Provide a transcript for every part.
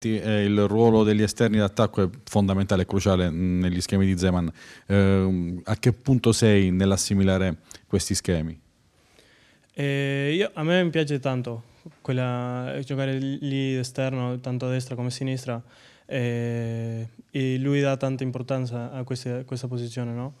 Eh, il ruolo degli esterni d'attacco è fondamentale e cruciale negli schemi di Zeman. Eh, a che punto sei nell'assimilare questi schemi? Eh, io, a me piace tanto quella, giocare lì esterno, tanto a destra come a sinistra, eh, e lui dà tanta importanza a, queste, a questa posizione. No?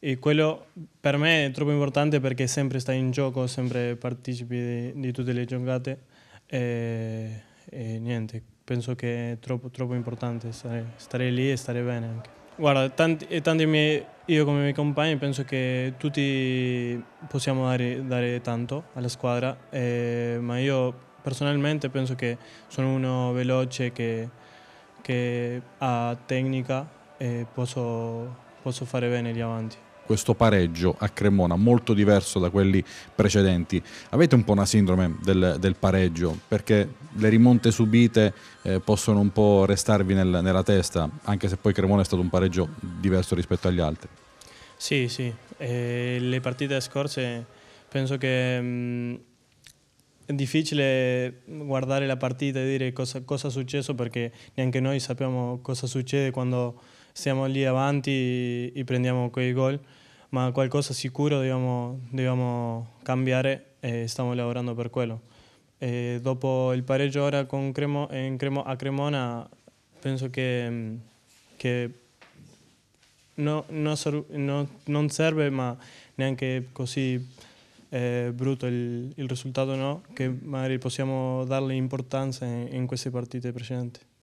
E quello per me è troppo importante perché sempre stai in gioco, sempre partecipi di, di tutte le giocate. Eh, e niente, penso che è troppo, troppo importante stare, stare, lì e stare bene anche. Guarda, tanti, tanti miei, io come i miei compagni penso che tutti possiamo dare, dare tanto alla squadra, eh, ma io personalmente penso che sono uno veloce che, che ha tecnica e posso, posso fare bene lì avanti questo pareggio a Cremona molto diverso da quelli precedenti. Avete un po' una sindrome del, del pareggio perché le rimonte subite eh, possono un po' restarvi nel, nella testa, anche se poi Cremona è stato un pareggio diverso rispetto agli altri. Sì, sì, eh, le partite scorse penso che mh, mm, è difficile guardare la partita e dire cosa, cosa è successo perché neanche noi sappiamo cosa succede quando siamo lì avanti e prendiamo quei gol, ma qualcosa sicuro dobbiamo, dobbiamo cambiare e stiamo lavorando per quello. E dopo il pareggio ora con Cremo, Cremo, a Cremona penso che, che no, no, no, non serve ma neanche così eh, brutto il, il, risultato no, che magari possiamo darle importanza in, in queste partite precedenti.